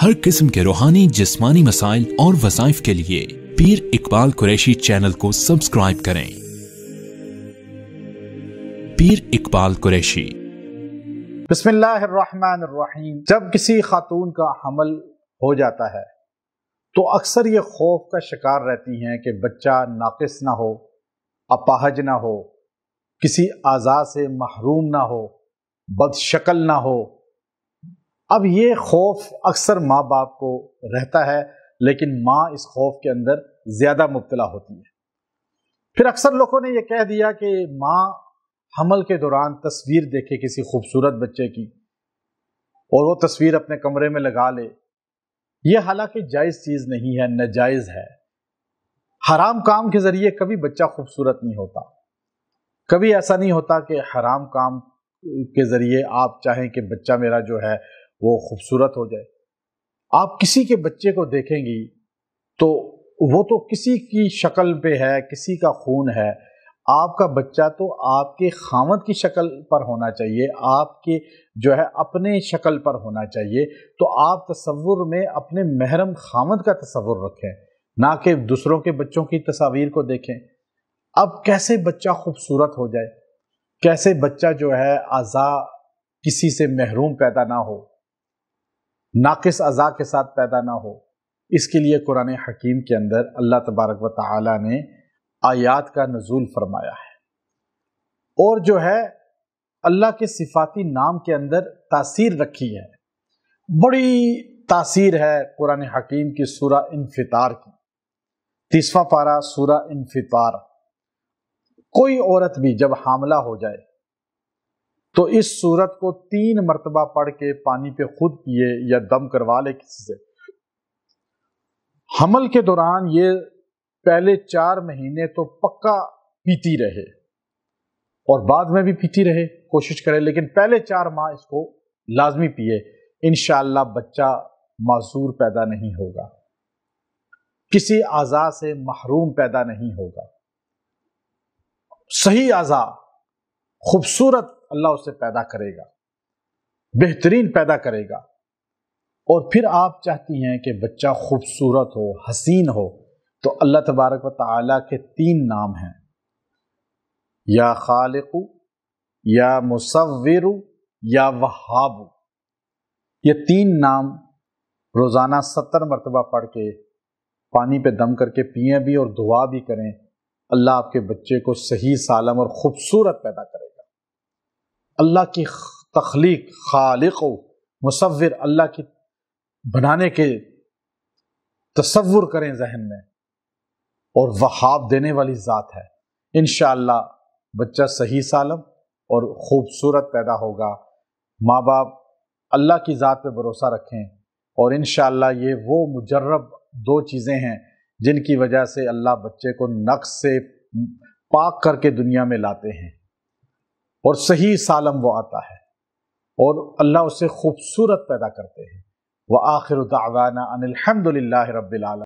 हर किस्म के रूहानी जिस्मानी मसाइल और वसाइफ के लिए पीर इकबाल कुरैशी चैनल को सब्सक्राइब करें पीर इकबाल कुरैशी बसमीम जब किसी खातून का हमल हो जाता है तो अक्सर ये खौफ का शिकार रहती हैं कि बच्चा नाकिस ना हो अपाहज ना हो किसी आज़ा से महरूम ना हो बदशक्ल ना हो अब ये खौफ अक्सर माँ बाप को रहता है लेकिन माँ इस खौफ के अंदर ज़्यादा मुबतला होती है फिर अक्सर लोगों ने यह कह दिया कि माँ हमल के दौरान तस्वीर देखे किसी खूबसूरत बच्चे की और वो तस्वीर अपने कमरे में लगा ले यह हालांकि जायज़ चीज़ नहीं है नजायज़ है हराम काम के ज़रिए कभी बच्चा खूबसूरत नहीं होता कभी ऐसा नहीं होता कि हराम काम के ज़रिए आप चाहें कि बच्चा मेरा जो है वो खूबसूरत हो जाए आप किसी के बच्चे को देखेंगी तो वो तो किसी की शक्ल पे है किसी का खून है आपका बच्चा तो आपके खामत की शक्ल पर होना चाहिए आपके जो है अपने शक्ल पर होना चाहिए तो आप तस्वुर में अपने महरम खामत का तस्वुर रखें ना कि दूसरों के बच्चों की तस्वीर को देखें अब कैसे बच्चा खूबसूरत हो जाए कैसे बच्चा जो है आज़ा किसी से महरूम पैदा ना हो नाकिस अज़ा के साथ पैदा ना हो इसके लिए कुरान हकीम के अंदर अल्लाह तबारक व ताली ने आयात का नजूल फरमाया है और जो है अल्लाह के सिफाती नाम के अंदर तासीर रखी है बड़ी तासीर है कुरान हकीम की सूरा इनफितार की तीसवा पारा सूरा इनफितार कोई औरत भी जब हामला हो जाए तो इस सूरत को तीन मरतबा पढ़ के पानी पे खुद पिए या दम करवा ले किसी से हमल के दौरान ये पहले चार महीने तो पक्का पीती रहे और बाद में भी पीती रहे कोशिश करे लेकिन पहले चार माह इसको लाजमी पिए इन बच्चा माजूर पैदा नहीं होगा किसी आज़ा से महरूम पैदा नहीं होगा सही आज़ा खूबसूरत अल्लाह उसे पैदा करेगा बेहतरीन पैदा करेगा और फिर आप चाहती हैं कि बच्चा खूबसूरत हो हसीन हो तो अल्लाह तबारक व के तीन नाम हैं या खालिकु या मुसवर या वहाबू ये तीन नाम रोज़ाना सत्तर मरतबा पढ़ के पानी पे दम करके पिए भी और दुआ भी करें अल्लाह आपके बच्चे को सही सालम और ख़ूबसूरत पैदा करें अल्लाह की तख्लीक खालिक मुसविर अल्लाह की बनाने के तस्वुर करें जहन में और वहाब देने वाली ज़ात है इन बच्चा सही सालम और खूबसूरत पैदा होगा माँ बाप अल्लाह की ज़ात पर भरोसा रखें और इन ये वो मुजर्रब दो चीज़ें हैं जिनकी वजह से अल्लाह बच्चे को नक्श से पाक करके दुनिया में लाते हैं और सही सालम वो आता है और अल्लाह उसे खूबसूरत पैदा करते हैं वह आखिर दावाना अनिलहमदिल्ला रबालम